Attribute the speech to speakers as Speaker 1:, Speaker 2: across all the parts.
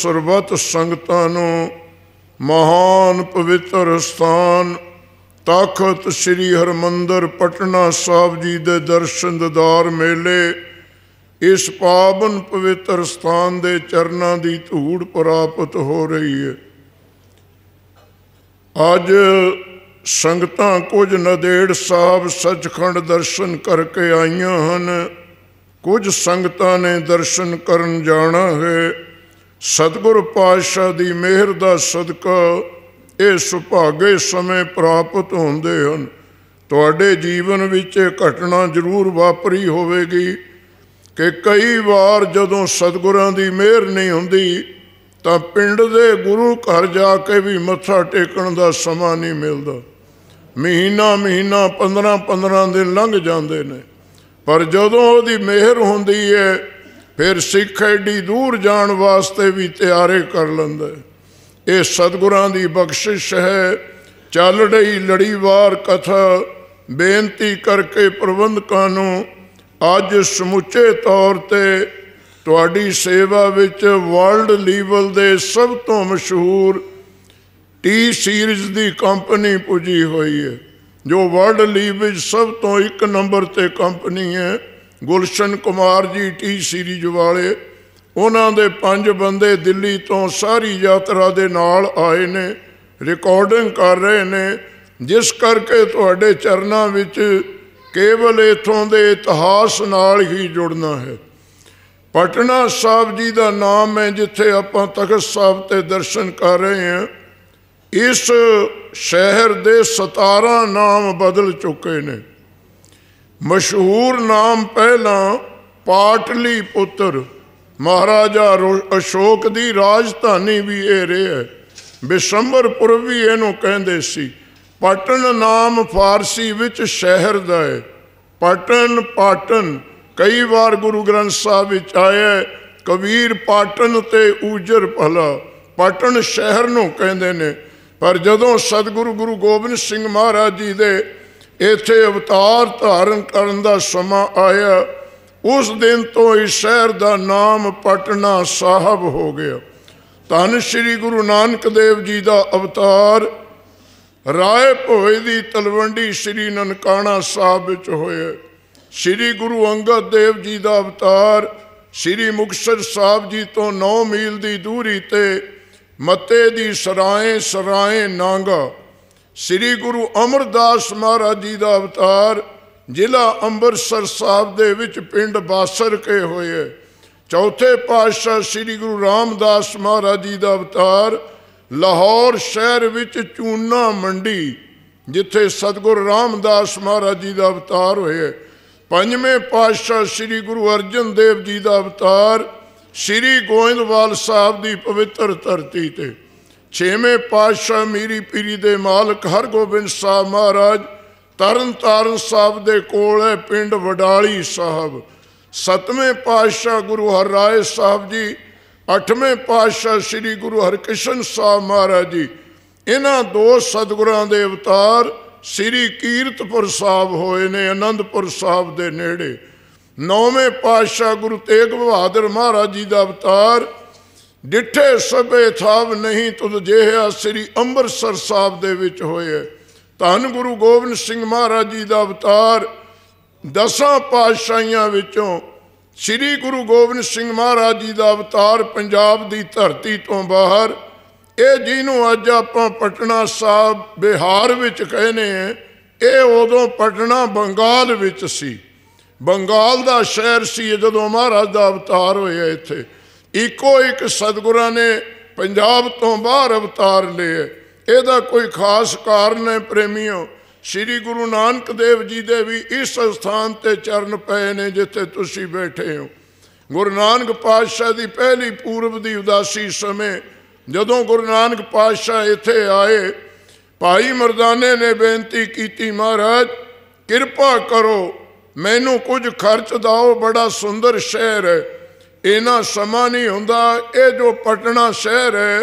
Speaker 1: ਸਰਬਤ ਸੰਗਤਾਂ ਨੂੰ ਮਹਾਨ ਪਵਿੱਤਰ ਸਥਾਨ ਤਖਤ ਸ੍ਰੀ ਹਰਮੰਦਰ ਪਟਨਾ ਸਾਹਿਬ ਜੀ ਦੇ ਦਰਸ਼ਨ ਦਦਾਰ ਮੇਲੇ ਇਸ ਪਾਵਨ ਪਵਿੱਤਰ ਸਥਾਨ ਦੇ ਚਰਨਾਂ ਦੀ ਧੂੜ ਪ੍ਰਾਪਤ ਹੋ ਰਹੀ ਹੈ ਅੱਜ ਸੰਗਤਾਂ ਕੁਝ ਨਦੇੜ ਸਾਹਿਬ ਸੱਚਖੰਡ ਦਰਸ਼ਨ ਕਰਕੇ ਆਈਆਂ ਹਨ ਕੁਝ ਸੰਗਤਾਂ ਨੇ ਦਰਸ਼ਨ ਕਰਨ ਜਾਣਾ ਹੈ ਸਤਿਗੁਰ ਪਾਤਸ਼ਾਹ ਦੀ ਮਿਹਰ ਦਾ ਸਦਕਾ ਇਹ ਸੁਭਾਗੇ ਸਮੇਂ ਪ੍ਰਾਪਤ ਹੁੰਦੇ ਹਨ ਤੁਹਾਡੇ ਜੀਵਨ ਵਿੱਚ ਇਹ ਘਟਨਾ ਜ਼ਰੂਰ ਵਾਪਰੀ ਹੋਵੇਗੀ ਕਿ ਕਈ ਵਾਰ ਜਦੋਂ ਸਤਿਗੁਰਾਂ ਦੀ ਮਿਹਰ ਨਹੀਂ ਹੁੰਦੀ ਤਾਂ ਪਿੰਡ ਦੇ ਗੁਰੂ ਘਰ ਜਾ ਕੇ ਵੀ ਮੱਥਾ ਟੇਕਣ ਦਾ ਸਮਾਂ ਨਹੀਂ ਮਿਲਦਾ ਮਹੀਨਾ ਮਹੀਨਾ 15 15 ਦਿਨ ਲੰਘ ਜਾਂਦੇ ਨੇ ਪਰ ਜਦੋਂ ਉਹਦੀ ਮਿਹਰ ਹੁੰਦੀ ਹੈ ਫਿਰ ਸਿੱਖ ਐਡੀ ਦੂਰ ਜਾਣ ਵਾਸਤੇ ਵੀ ਤਿਆਰੇ ਕਰ ਲੈਂਦਾ ਇਹ ਸਤਗੁਰਾਂ ਦੀ ਬਖਸ਼ਿਸ਼ ਹੈ ਚੱਲ ਰਹੀ ਲੜੀਵਾਰ ਕਥਾ ਬੇਨਤੀ ਕਰਕੇ ਪ੍ਰਬੰਧਕਾਂ ਨੂੰ ਅੱਜ ਸਮੁੱਚੇ ਤੌਰ ਤੇ ਤੁਹਾਡੀ ਸੇਵਾ ਵਿੱਚ ਵਰਲਡ ਲੈਵਲ ਦੇ ਸਭ ਤੋਂ ਮਸ਼ਹੂਰ ਟੀ ਸੀਰੀਜ਼ ਦੀ ਕੰਪਨੀ ਪੁਜੀ ਹੋਈ ਹੈ ਜੋ ਵਰਲਡ ਲੈਵਲ ਵਿੱਚ ਸਭ ਤੋਂ ਇੱਕ ਨੰਬਰ ਤੇ ਕੰਪਨੀ ਹੈ Gulshan Kumar G T series ਵਾਲੇ ਉਹਨਾਂ ਦੇ ਪੰਜ ਬੰਦੇ ਦਿੱਲੀ ਤੋਂ ਸਾਰੀ ਯਾਤਰਾ ਦੇ ਨਾਲ ਆਏ ਨੇ ਰਿਕਾਰਡਿੰਗ ਕਰ ਰਹੇ ਨੇ ਜਿਸ ਕਰਕੇ ਤੁਹਾਡੇ ਚਰਨਾਂ ਵਿੱਚ ਕੇਵਲ ਇਥੋਂ ਦੇ ਇਤਿਹਾਸ ਨਾਲ ਹੀ ਜੁੜਨਾ ਹੈ ਪਟਨਾ ਸਾਹਿਬ ਜੀ ਦਾ ਨਾਮ ਹੈ ਜਿੱਥੇ ਆਪਾਂ ਤਖਤ ਸਾਹਿਬ ਤੇ ਦਰਸ਼ਨ ਕਰ ਰਹੇ ਹਾਂ ਇਸ ਸ਼ਹਿਰ ਦੇ 17 ਨਾਮ ਬਦਲ ਚੁੱਕੇ ਨੇ ਮਸ਼ਹੂਰ ਨਾਮ ਪਹਿਲਾਂ ਪਾਟਲੀ ਪੁੱਤਰ ਮਹਾਰਾਜਾ ਅਸ਼ੋਕ ਦੀ ਰਾਜਧਾਨੀ ਵੀ ਇਹ ਰਿਹਾ ਬਿਸ਼ੰਬਰਪੁਰ ਵੀ ਇਹਨੂੰ ਕਹਿੰਦੇ ਸੀ ਪਟਨ ਨਾਮ ਫਾਰਸੀ ਵਿੱਚ ਸ਼ਹਿਰ ਦਾ ਹੈ ਪਟਨ ਪਾਟਨ ਕਈ ਵਾਰ ਗੁਰੂ ਗ੍ਰੰਥ ਸਾਹਿਬ ਵਿੱਚ ਆਇਆ ਕਬੀਰ ਪਾਟਨ ਤੇ ਊਜਰ ਭਲਾ ਪਟਨ ਸ਼ਹਿਰ ਨੂੰ ਕਹਿੰਦੇ ਨੇ ਪਰ ਜਦੋਂ ਸਤਿਗੁਰੂ ਗੁਰੂ ਗੋਬਿੰਦ ਸਿੰਘ ਮਹਾਰਾਜ ਜੀ ਦੇ ਇੱਥੇ ਅਵਤਾਰ ਧਾਰਨ ਕਰਨ ਦਾ ਸਮਾਂ ਆਇਆ ਉਸ ਦਿਨ ਤੋਂ ਇਸ ਸ਼ਹਿਰ ਦਾ ਨਾਮ ਪਟਨਾ ਸਾਹਿਬ ਹੋ ਗਿਆ ਧੰਨ ਸ੍ਰੀ ਗੁਰੂ ਨਾਨਕ ਦੇਵ ਜੀ ਦਾ ਅਵਤਾਰ ਰਾਏ ਭੋਏ ਦੀ ਤਲਵੰਡੀ ਸ੍ਰੀ ਨਨਕਾਣਾ ਸਾਹਿਬ ਵਿੱਚ ਹੋਇਆ ਸ੍ਰੀ ਗੁਰੂ ਅੰਗਦ ਦੇਵ ਜੀ ਦਾ ਅਵਤਾਰ ਸ੍ਰੀ ਮੁਕਸ਼ਰ ਸਾਹਿਬ ਜੀ ਤੋਂ 9 ਮੀਲ ਦੀ ਦੂਰੀ ਤੇ ਮੱਤੇ ਦੀ ਸਰਾਏ ਸਰਾਏ ਨਾਂਗਾ ਸ੍ਰੀ ਗੁਰੂ ਅਮਰਦਾਸ ਮਹਾਰਾਜ ਜੀ ਦਾ ਅਵਤਾਰ ਜ਼ਿਲ੍ਹਾ ਅੰਮ੍ਰਿਤਸਰ ਸਾਹਿਬ ਦੇ ਵਿੱਚ ਪਿੰਡ ਬਾਸਰ ਕੇ ਹੋਏ ਚੌਥੇ ਪਾਤਸ਼ਾਹ ਸ੍ਰੀ ਗੁਰੂ ਰਾਮਦਾਸ ਮਹਾਰਾਜ ਜੀ ਦਾ ਅਵਤਾਰ ਲਾਹੌਰ ਸ਼ਹਿਰ ਵਿੱਚ ਚੂਨਾ ਮੰਡੀ ਜਿੱਥੇ ਸਤਗੁਰ ਰਾਮਦਾਸ ਮਹਾਰਾਜ ਜੀ ਦਾ ਅਵਤਾਰ ਹੋਇਆ ਪੰਜਵੇਂ ਪਾਤਸ਼ਾਹ ਸ੍ਰੀ ਗੁਰੂ ਅਰਜਨ ਦੇਵ ਜੀ ਦਾ ਅਵਤਾਰ ਸ੍ਰੀ ਗੋਇੰਦਵਾਲ ਸਾਹਿਬ ਦੀ ਪਵਿੱਤਰ ਧਰਤੀ ਤੇ ਛੇਵੇਂ ਪਾਤਸ਼ਾਹ ਮੀਰੀ ਪੀਰੀ ਦੇ ਮਾਲਕ ਹਰਗੋਬਿੰਦ ਸਾਹਿਬ ਮਹਾਰਾਜ ਤਰਨਤਾਰਨ ਸਾਹਿਬ ਦੇ ਕੋਲ ਹੈ ਪਿੰਡ ਵਡਾਲੀ ਸਾਹਿਬ ਸਤਵੇਂ ਪਾਤਸ਼ਾਹ ਗੁਰੂ ਹਰਰਾਏ ਸਾਹਿਬ ਜੀ ਅੱਠਵੇਂ ਪਾਤਸ਼ਾਹ ਸ੍ਰੀ ਗੁਰੂ ਹਰਕ੍ਰਿਸ਼ਨ ਸਾਹਿਬ ਮਹਾਰਾਜ ਜੀ ਇਹਨਾਂ ਦੋ ਸਤਿਗੁਰਾਂ ਦੇ ਅਵਤਾਰ ਸ੍ਰੀ ਕੀਰਤਪੁਰ ਸਾਹਿਬ ਹੋਏ ਨੇ ਅਨੰਦਪੁਰ ਸਾਹਿਬ ਦੇ ਨੇੜੇ ਨੌਵੇਂ ਪਾਤਸ਼ਾਹ ਗੁਰੂ ਤੇਗ ਬਹਾਦਰ ਮਹਾਰਾਜ ਜੀ ਦਾ ਅਵਤਾਰ ਡਿੱਠੇ ਸਭੇ ਥਾਵ ਨਹੀਂ ਤੁਧ ਜਿਹਾ ਸ੍ਰੀ ਅੰਮ੍ਰਿਤਸਰ ਸਾਹਿਬ ਦੇ ਵਿੱਚ ਹੋਏ ਧੰਨ ਗੁਰੂ ਗੋਬਿੰਦ ਸਿੰਘ ਮਹਾਰਾਜ ਜੀ ਦਾ ਅਵਤਾਰ ਦਸਾਂ ਪਾਤਸ਼ਾਹਾਂ ਵਿੱਚੋਂ ਸ੍ਰੀ ਗੁਰੂ ਗੋਬਿੰਦ ਸਿੰਘ ਮਹਾਰਾਜ ਜੀ ਦਾ ਅਵਤਾਰ ਪੰਜਾਬ ਦੀ ਧਰਤੀ ਤੋਂ ਬਾਹਰ ਇਹ ਜਿਹਨੂੰ ਅੱਜ ਆਪਾਂ ਪਟਨਾ ਸਾਹਿਬ ਬਿਹਾਰ ਵਿੱਚ ਕਹਿੰਦੇ ਆ ਇਹ ਉਦੋਂ ਪਟਨਾ ਬੰਗਾਲ ਵਿੱਚ ਸੀ ਬੰਗਾਲ ਦਾ ਸ਼ਹਿਰ ਸੀ ਜਦੋਂ ਮਹਾਰਾਜ ਦਾ ਅਵਤਾਰ ਹੋਇਆ ਇੱਥੇ ਇੱਕੋ ਇੱਕ ਸਤਿਗੁਰਾਂ ਨੇ ਪੰਜਾਬ ਤੋਂ ਬਾਹਰ ਅਵਤਾਰ ਲਏ ਇਹਦਾ ਕੋਈ ਖਾਸ ਕਾਰਨ ਹੈ ਪ੍ਰੇਮੀਓ ਸ੍ਰੀ ਗੁਰੂ ਨਾਨਕ ਦੇਵ ਜੀ ਦੇ ਵੀ ਇਸ ਸਥਾਨ ਤੇ ਚਰਨ ਪਏ ਨੇ ਜਿੱਥੇ ਤੁਸੀਂ ਬੈਠੇ ਹੋ ਗੁਰੂ ਨਾਨਕ ਪਾਤਸ਼ਾਹ ਦੀ ਪਹਿਲੀ ਪੂਰਬ ਦੀ ਉਦਾਸੀ ਸਮੇਂ ਜਦੋਂ ਗੁਰੂ ਨਾਨਕ ਪਾਤਸ਼ਾਹ ਇੱਥੇ ਆਏ ਭਾਈ ਮਰਦਾਨੇ ਨੇ ਬੇਨਤੀ ਕੀਤੀ ਮਹਾਰਾਜ ਕਿਰਪਾ ਕਰੋ ਮੈਨੂੰ ਕੁਝ ਖਰਚ ਦਿਓ ਬੜਾ ਸੁੰਦਰ ਸ਼ਹਿਰ ਹੈ ਇਹਨਾਂ ਸਮਾਂ ਨਹੀਂ ਹੁੰਦਾ ਇਹ ਜੋ ਪਟਨਾ ਸ਼ਹਿਰ ਹੈ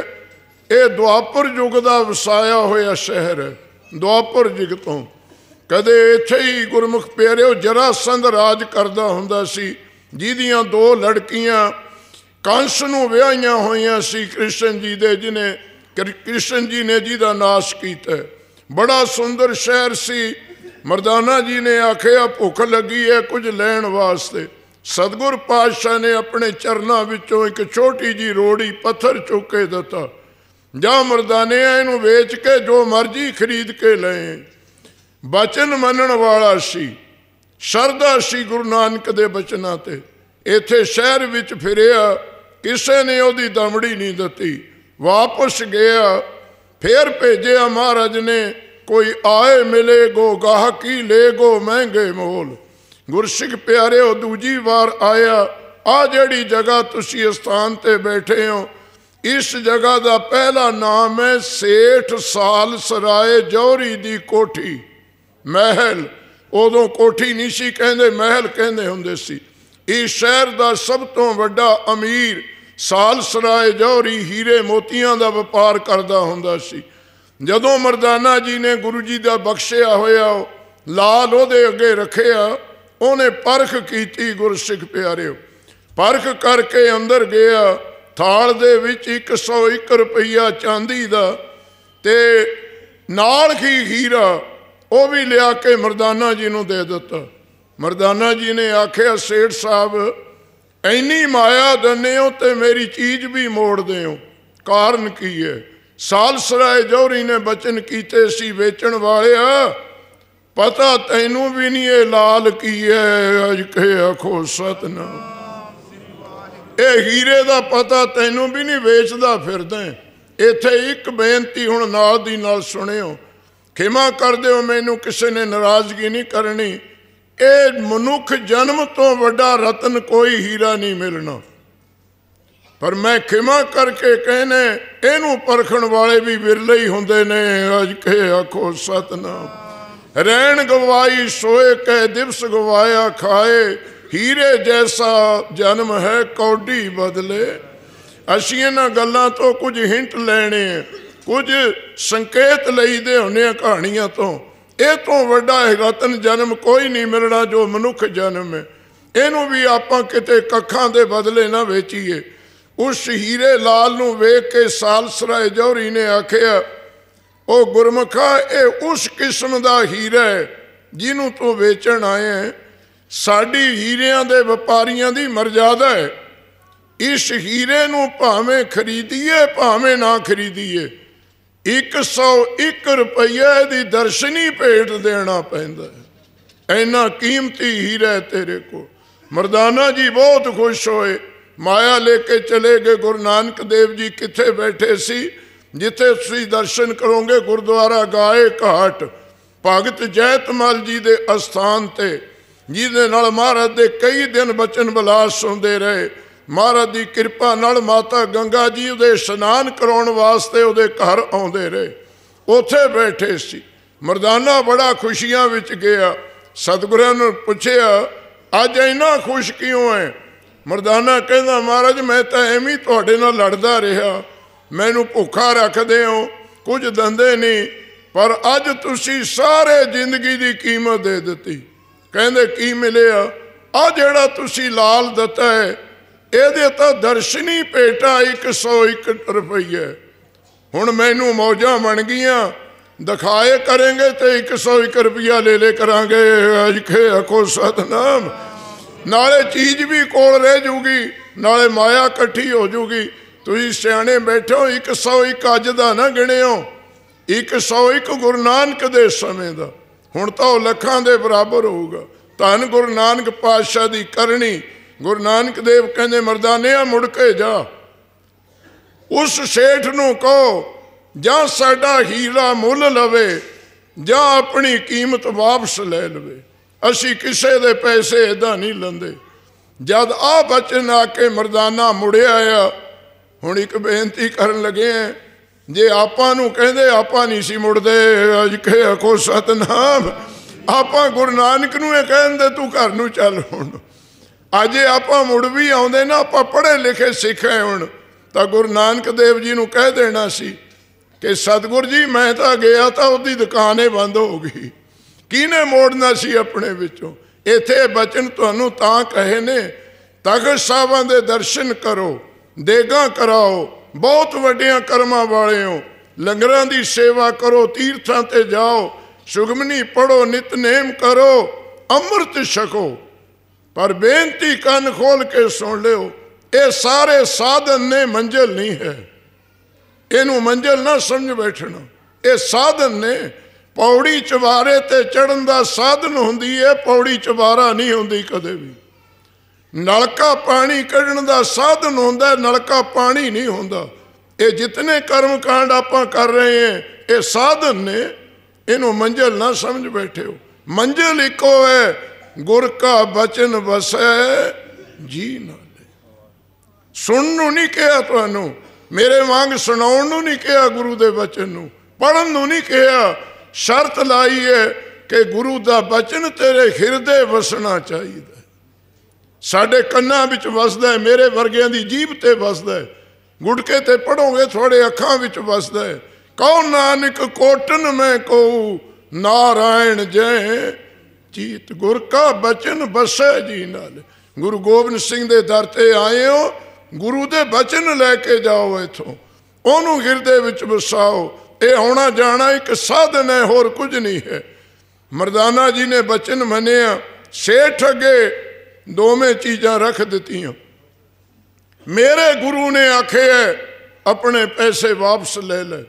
Speaker 1: ਇਹ ਦੁਆਪਰ ਯੁਗ ਦਾ ਵਸਾਇਆ ਹੋਇਆ ਸ਼ਹਿਰ ਹੈ ਦੁਆਪਰ ਯੁਗ ਤੋਂ ਕਦੇ ਇੱਥੇ ਹੀ ਗੁਰਮੁਖ ਪਿਆਰਿਓ ਸੰਦ ਰਾਜ ਕਰਦਾ ਹੁੰਦਾ ਸੀ ਜਿਹਦੀਆਂ ਦੋ ਲੜਕੀਆਂ ਕੰਸ ਨੂੰ ਵਿਆਹੀਆਂ ਹੋਈਆਂ ਸੀ ਕ੍ਰਿਸ਼ਨ ਜੀ ਦੇ ਜਿਨੇ ਕ੍ਰਿਸ਼ਨ ਜੀ ਨੇ ਜਿਹਦਾ ਨਾਸ਼ ਕੀਤਾ ਬੜਾ ਸੁੰਦਰ ਸ਼ਹਿਰ ਸੀ ਮਰਦਾਨਾ ਜੀ ਨੇ ਆਖਿਆ ਭੁੱਖ ਲੱਗੀ ਹੈ ਕੁਝ ਲੈਣ ਵਾਸਤੇ ਸਤਗੁਰ ਪਾਤਸ਼ਾਹ ਨੇ ਆਪਣੇ ਚਰਨਾਂ ਵਿੱਚੋਂ ਇੱਕ ਛੋਟੀ ਜੀ ਰੋੜੀ ਪੱਥਰ ਚੁੱਕ ਕੇ ਦਿੱਤਾ ਜਾਂ ਮਰਦਾਨੇ ਇਹਨੂੰ ਵੇਚ ਕੇ ਜੋ ਮਰਜ਼ੀ ਖਰੀਦ ਕੇ ਲਏ ਬਚਨ ਮੰਨਣ ਵਾਲਾ ਸੀ ਸਰਦਾ ਸੀ ਗੁਰੂ ਨਾਨਕ ਦੇ ਬਚਨਾਂ ਤੇ ਇੱਥੇ ਸ਼ਹਿਰ ਵਿੱਚ ਫਿਰਿਆ ਕਿਸੇ ਨੇ ਉਹਦੀ ਦਮੜੀ ਨਹੀਂ ਦਿੱਤੀ ਵਾਪਸ ਗਿਆ ਫੇਰ ਭੇਜਿਆ ਮਹਾਰਾਜ ਨੇ ਕੋਈ ਆਏ ਮਿਲੇ ਗੋ ਕੀ ਲੈ ਗੋ ਮਹਿੰਗੇ ਮੋਲ ਗੁਰਸਿੱਖ ਪਿਆਰਿਓ ਦੂਜੀ ਵਾਰ ਆਇਆ ਆ ਜਿਹੜੀ ਜਗ੍ਹਾ ਤੁਸੀਂ ਸਥਾਨ ਤੇ ਬੈਠੇ ਹੋ ਇਸ ਜਗ੍ਹਾ ਦਾ ਪਹਿਲਾ ਨਾਮ ਹੈ ਸੇਠ ਸਾਲ ਸਰਾਏ ਜੌਹਰੀ ਦੀ ਕੋਠੀ ਮਹਿਲ ਉਦੋਂ ਕੋਠੀ ਨਹੀਂ ਸੀ ਕਹਿੰਦੇ ਮਹਿਲ ਕਹਿੰਦੇ ਹੁੰਦੇ ਸੀ ਇਹ ਸ਼ਹਿਰ ਦਾ ਸਭ ਤੋਂ ਵੱਡਾ ਅਮੀਰ ਸਾਲ ਸਰਾਏ ਜੌਹਰੀ ਹੀਰੇ ਮੋਤੀਆਂ ਦਾ ਵਪਾਰ ਕਰਦਾ ਹੁੰਦਾ ਸੀ ਜਦੋਂ ਮਰਦਾਨਾ ਜੀ ਨੇ ਗੁਰੂ ਜੀ ਦਾ ਬਖਸ਼ਿਆ ਹੋਇਆ ਲਾਲ ਉਹਦੇ ਅੱਗੇ ਰੱਖਿਆ ਉਹਨੇ ਪਰਖ ਕੀਤੀ ਗੁਰਸਿੱਖ ਪਿਆਰਿਓ ਪਰਖ ਕਰਕੇ ਅੰਦਰ ਗਿਆ ਥਾਲ ਦੇ ਵਿੱਚ 101 ਰੁਪਈਆ ਚਾਂਦੀ ਦਾ ਤੇ ਨਾਲ ਹੀ ਹੀਰਾ ਉਹ ਵੀ ਲਿਆ ਕੇ ਮਰਦਾਨਾ ਜੀ ਨੂੰ ਦੇ ਦਿੱਤਾ ਮਰਦਾਨਾ ਜੀ ਨੇ ਆਖਿਆ ਸੇਠ ਸਾਹਿਬ ਐਨੀ ਮਾਇਆ ਦੰਨੇ ਹੋ ਤੇ ਮੇਰੀ ਚੀਜ਼ ਵੀ ਮੋੜਦੇ ਹੋ ਕਾਰਨ ਕੀ ਹੈ ਸਾਲਸਰਾਏ ਜੋਰੀ ਨੇ ਬਚਨ ਕੀਤੇ ਸੀ ਵੇਚਣ ਵਾਲਿਆ ਪਤਾ ਤੈਨੂੰ ਵੀ ਨਹੀਂ ਇਹ ਲਾਲ ਕੀ ਹੈ ਅਜ ਕੇ ਆਖੋ ਸਤਨਾਮ ਇਹ ਹੀਰੇ ਦਾ ਪਤਾ ਤੈਨੂੰ ਵੀ ਨਹੀਂ ਵੇਚਦਾ ਫਿਰਦੇ ਇੱਥੇ ਇੱਕ ਬੇਨਤੀ ਹੁਣ ਨਾਲ ਦੀ ਨਾਲ ਸੁਣਿਓ ਖਿਮਾ ਕਰ ਦਿਓ ਮੈਨੂੰ ਕਿਸੇ ਨੇ ਨਾਰਾਜ਼ਗੀ ਨਹੀਂ ਕਰਨੀ ਇਹ ਮਨੁੱਖ ਜਨਮ ਤੋਂ ਵੱਡਾ ਰਤਨ ਕੋਈ ਹੀਰਾ ਨਹੀਂ ਮਿਲਣਾ ਪਰ ਮੈਂ ਖਿਮਾ ਕਰਕੇ ਕਹਿੰਨੇ ਇਹਨੂੰ ਪਰਖਣ ਵਾਲੇ ਵੀ ਵਿਰਲੇ ਹੀ ਹੁੰਦੇ ਨੇ ਅਜ ਕੇ ਆਖੋ ਸਤਨਾਮ ਰਹਿਣ ਗਵਾਈ ਸੋਏ ਕਹਿ ਦਿਵਸ ਗਵਾਇਆ ਖਾਏ ਹੀਰੇ ਜੈਸਾ ਜਨਮ ਹੈ ਕੌਡੀ ਬਦਲੇ ਅਸੀਂ ਇਹਨਾਂ ਗੱਲਾਂ ਤੋਂ ਕੁਝ ਹਿੰਟ ਲੈਣੇ ਕੁਝ ਸੰਕੇਤ ਲਈਦੇ ਹੁੰਨੇ ਆ ਕਹਾਣੀਆਂ ਤੋਂ ਇਹ ਤੋਂ ਵੱਡਾ ਰਤਨ ਜਨਮ ਕੋਈ ਨਹੀਂ ਮਿਲਣਾ ਜੋ ਮਨੁੱਖ ਜਨਮ ਹੈ ਇਹਨੂੰ ਵੀ ਆਪਾਂ ਕਿਤੇ ਕੱਖਾਂ ਦੇ ਬਦਲੇ ਨਾ ਵੇਚੀਏ ਉਸ ਹੀਰੇ ਲਾਲ ਨੂੰ ਵੇਖ ਕੇ ਸਾਲਸਰਾਏ ਜੌਹਰੀ ਨੇ ਆਖਿਆ ਉਹ ਗੁਰਮਖਾ ਇਹ ਉਸ ਕਿਸਮ ਦਾ ਹੀਰਾ ਹੈ ਜਿਹਨੂੰ ਤੂੰ ਵੇਚਣ ਆਏ ਸਾਡੀ ਹੀਰਿਆਂ ਦੇ ਵਪਾਰੀਆਂ ਦੀ ਮਰਜ਼ਾਦਾ ਹੈ ਇਸ ਹੀਰੇ ਨੂੰ ਭਾਵੇਂ ਖਰੀਦੀਏ ਭਾਵੇਂ ਨਾ ਖਰੀਦੀਏ 101 ਰੁਪਏ ਦੀ ਦਰਸ਼ਨੀ ਭੇਟ ਦੇਣਾ ਪੈਂਦਾ ਹੈ ਇੰਨਾ ਕੀਮਤੀ ਹੀਰਾ ਤੇਰੇ ਕੋ ਮਰਦਾਨਾ ਜੀ ਬਹੁਤ ਖੁਸ਼ ਹੋਏ ਮਾਇਆ ਲੈ ਕੇ ਚਲੇ ਗਏ ਗੁਰੂ ਨਾਨਕ ਦੇਵ ਜੀ ਕਿੱਥੇ ਬੈਠੇ ਸੀ ਜਿੱਥੇ ਤੁਸੀਂ ਦਰਸ਼ਨ ਕਰੋਗੇ ਗੁਰਦੁਆਰਾ ਗਾਏ ਘਾਟ ਭਗਤ ਜੈਤਮਲ ਜੀ ਦੇ ਅਸਥਾਨ ਤੇ ਜਿਹਦੇ ਨਾਲ ਮਹਾਰਾਜ ਦੇ ਕਈ ਦਿਨ ਬਚਨ ਬਲਾਸ ਹੁੰਦੇ ਰਹੇ ਮਹਾਰਾਜ ਦੀ ਕਿਰਪਾ ਨਾਲ ਮਾਤਾ ਗੰਗਾ ਜੀ ਉਹਦੇ ਇਸ਼ਨਾਨ ਕਰਾਉਣ ਵਾਸਤੇ ਉਹਦੇ ਘਰ ਆਉਂਦੇ ਰਹੇ ਉੱਥੇ ਬੈਠੇ ਸੀ ਮਰਦਾਨਾ ਬੜਾ ਖੁਸ਼ੀਆਂ ਵਿੱਚ ਗਿਆ ਸਤਿਗੁਰਾਂ ਨੂੰ ਪੁੱਛਿਆ ਅੱਜ ਇੰਨਾ ਖੁਸ਼ ਕਿਉਂ ਹੈ ਮਰਦਾਨਾ ਕਹਿੰਦਾ ਮਹਾਰਾਜ ਮੈਂ ਤਾਂ ਐਵੇਂ ਤੁਹਾਡੇ ਨਾਲ ਲੜਦਾ ਰਿਹਾ ਮੈਨੂੰ ਭੁੱਖਾ ਰੱਖਦੇ ਹੋ ਕੁਝ ਦੰਦੇ ਨਹੀਂ ਪਰ ਅੱਜ ਤੁਸੀਂ ਸਾਰੇ ਜ਼ਿੰਦਗੀ ਦੀ ਕੀਮਤ ਦੇ ਦਿੱਤੀ ਕਹਿੰਦੇ ਕੀ ਮਿਲਿਆ ਆ ਜਿਹੜਾ ਤੁਸੀਂ ਲਾਲ ਦਿੱਤਾ ਹੈ ਇਹਦੇ ਤਾਂ ਦਰਸ਼ਨੀ ਪੇਟਾ 101 ਰੁਪਏ ਹੁਣ ਮੈਨੂੰ ਮੌਜਾਂ ਬਣ ਗਈਆਂ ਦਿਖਾਏ ਕਰਾਂਗੇ ਤੇ 101 ਰੁਪਿਆ ਲੈ ਲੈ ਕਰਾਂਗੇ ਅਜਖੇ ਅਖੋ ਸਤਨਾਮ ਨਾਲੇ ਚੀਜ਼ ਵੀ ਕੋਲ ਰਹਿ ਜੂਗੀ ਨਾਲੇ ਮਾਇਆ ਇਕੱਠੀ ਹੋ ਜੂਗੀ ਤੁਸੀਂ ਸਿਆਣੇ ਬੈਠੋ 101 ਅੱਜ ਦਾ ਨਾ ਗਿਣਿਓ 101 ਗੁਰੂ ਨਾਨਕ ਦੇ ਸਮੇਂ ਦਾ ਹੁਣ ਤਾਂ ਉਹ ਲੱਖਾਂ ਦੇ ਬਰਾਬਰ ਹੋਊਗਾ ਧੰਨ ਗੁਰੂ ਨਾਨਕ ਪਾਤਸ਼ਾਹ ਦੀ ਕਰਨੀ ਗੁਰੂ ਨਾਨਕ ਦੇਵ ਕਹਿੰਦੇ ਮਰਦਾਨਿਆ ਮੁੜ ਕੇ ਜਾ ਉਸ ਸੇਠ ਨੂੰ ਕਹੋ ਜਾਂ ਸਾਡਾ ਹੀਰਾ ਮੁੱਲ ਲਵੇ ਜਾਂ ਆਪਣੀ ਕੀਮਤ ਵਾਪਸ ਲੈ ਲਵੇ ਅਸੀਂ ਕਿਸੇ ਦੇ ਪੈਸੇ ਇਦਾਂ ਨਹੀਂ ਲੰਦੇ ਜਦ ਆ ਬਚਨ ਆ ਕੇ ਮਰਦਾਨਾ ਮੁੜਿਆ ਆ ਹੁਣ ਇੱਕ ਬੇਨਤੀ ਕਰਨ ਲੱਗੇ ਆ ਜੇ ਆਪਾਂ ਨੂੰ ਕਹਿੰਦੇ ਆਪਾਂ ਨਹੀਂ ਸੀ ਮੁੜਦੇ ਅੱਜ ਕੇ ਕੋ ਸਤਨਾਮ ਆਪਾਂ ਗੁਰੂ ਨਾਨਕ ਨੂੰ ਇਹ ਕਹਿੰਦੇ ਤੂੰ ਘਰ ਨੂੰ ਚੱਲ ਹੁਣ ਅੱਜ ਆਪਾਂ ਮੁੜ ਵੀ ਆਉਂਦੇ ਨਾ ਆਪਾਂ ਪੜ੍ਹੇ ਲਿਖੇ ਸਿੱਖੇ ਹੁਣ ਤਾਂ ਗੁਰੂ ਨਾਨਕ ਦੇਵ ਜੀ ਨੂੰ ਕਹਿ ਦੇਣਾ ਸੀ ਕਿ ਸਤਗੁਰ ਜੀ ਮੈਂ ਤਾਂ ਗਿਆ ਤਾਂ ਉਹਦੀ ਦੁਕਾਨ ਹੀ ਬੰਦ ਹੋ ਗਈ ਕਿਹਨੇ ਮੋੜਨਾ ਸੀ ਆਪਣੇ ਵਿੱਚੋਂ ਇੱਥੇ ਬਚਨ ਤੁਹਾਨੂੰ ਤਾਂ ਕਹੇ ਨੇ ਤਖਤ ਸਾਹਿਬਾਂ ਦੇ ਦਰਸ਼ਨ ਕਰੋ ਦੇਗਾ ਕਰਾਓ ਬਹੁਤ ਵੱਡਿਆਂ ਕਰਮਾਂ ਵਾਲਿਓ ਲੰਗਰਾਂ ਦੀ ਸੇਵਾ ਕਰੋ ਤੀਰਥਾਂ ਤੇ ਜਾਓ ਸੁਗਮਨੀ ਪੜੋ ਨਿਤਨੇਮ ਕਰੋ ਅੰਮ੍ਰਿਤ ਛਕੋ ਪਰ ਬੇਨਤੀ ਕੰਨ ਖੋਲ ਕੇ ਸੁਣ ਲਿਓ ਇਹ ਸਾਰੇ ਸਾਧਨ ਨੇ ਮੰਜ਼ਲ ਨਹੀਂ ਹੈ ਇਹਨੂੰ ਮੰਜ਼ਲ ਨਾ ਸਮਝ ਬੈਠਣਾ ਇਹ ਸਾਧਨ ਨੇ ਪੌੜੀ ਚਵਾਰੇ ਤੇ ਚੜਨ ਦਾ ਸਾਧਨ ਹੁੰਦੀ ਹੈ ਪੌੜੀ ਚਵਾਰਾ ਨਹੀਂ ਹੁੰਦੀ ਕਦੇ ਵੀ ਨਲਕਾ ਪਾਣੀ ਕੱਢਣ ਦਾ ਸਾਧਨ ਹੁੰਦਾ ਨਲਕਾ ਪਾਣੀ ਨਹੀਂ ਹੁੰਦਾ ਇਹ ਜਿਤਨੇ ਕਰਮ ਕਾਂਡ ਆਪਾਂ ਕਰ ਰਹੇ ਹਾਂ ਇਹ ਸਾਧਨ ਨੇ ਇਹਨੂੰ ਮੰਜ਼ਿਲ ਨਾ ਸਮਝ ਬੈਠੇ ਹੋ ਮੰਜ਼ਿਲ ਇੱਕੋ ਹੈ ਗੁਰ ਕਾ ਬਚਨ ਵਸੈ ਜੀ ਨਾਲੇ ਸੁਣਨ ਨੂੰ ਨਹੀਂ ਕਿਹਾ ਤੁਹਾਨੂੰ ਮੇਰੇ ਵਾਂਗ ਸੁਣਾਉਣ ਨੂੰ ਨਹੀਂ ਕਿਹਾ ਗੁਰੂ ਦੇ ਬਚਨ ਨੂੰ ਪੜਨ ਨੂੰ ਨਹੀਂ ਕਿਹਾ ਸ਼ਰਤ ਲਾਈ ਹੈ ਕਿ ਗੁਰੂ ਦਾ ਬਚਨ ਤੇਰੇ ਹਿਰਦੇ ਵਸਣਾ ਚਾਹੀਦਾ ਸਾਡੇ ਕੰਨਾਂ ਵਿੱਚ ਵਸਦਾ ਹੈ ਮੇਰੇ ਵਰਗਿਆਂ ਦੀ ਜੀਭ ਤੇ ਵਸਦਾ ਹੈ ਗੁਟਕੇ ਤੇ ਪੜੋਗੇ ਤੁਹਾਡੇ ਅੱਖਾਂ ਵਿੱਚ ਵਸਦਾ ਹੈ ਕਉ ਨਾਨਕ ਕੋਟਨ ਮੈਂ ਕਉ ਨਾਰਾਇਣ ਜੈ ਚੀਤ ਗੁਰ ਕਾ ਬਚਨ ਬਸੈ ਜੀ ਨਾਲ ਗੁਰੂ ਗੋਬਿੰਦ ਸਿੰਘ ਦੇ ਦਰ ਤੇ ਆਏ ਹੋ ਗੁਰੂ ਦੇ ਬਚਨ ਲੈ ਕੇ ਜਾਓ ਇਥੋਂ ਉਹਨੂੰ ਹਿਰਦੇ ਵਿੱਚ ਵਸਾਓ ਇਹ ਹੋਣਾ ਜਾਣਾ ਇੱਕ ਸਾਧਨ ਹੈ ਹੋਰ ਕੁਝ ਨਹੀਂ ਹੈ ਮਰਦਾਨਾ ਜੀ ਨੇ ਬਚਨ ਮੰਨਿਆ ਸੇਠ ਅਗੇ ਦੋਵੇਂ ਚੀਜ਼ਾਂ ਰੱਖ ਦਿੱਤੀਆਂ ਮੇਰੇ ਗੁਰੂ ਨੇ ਆਖਿਆ ਆਪਣੇ ਪੈਸੇ ਵਾਪਸ ਲੈ ਲੈ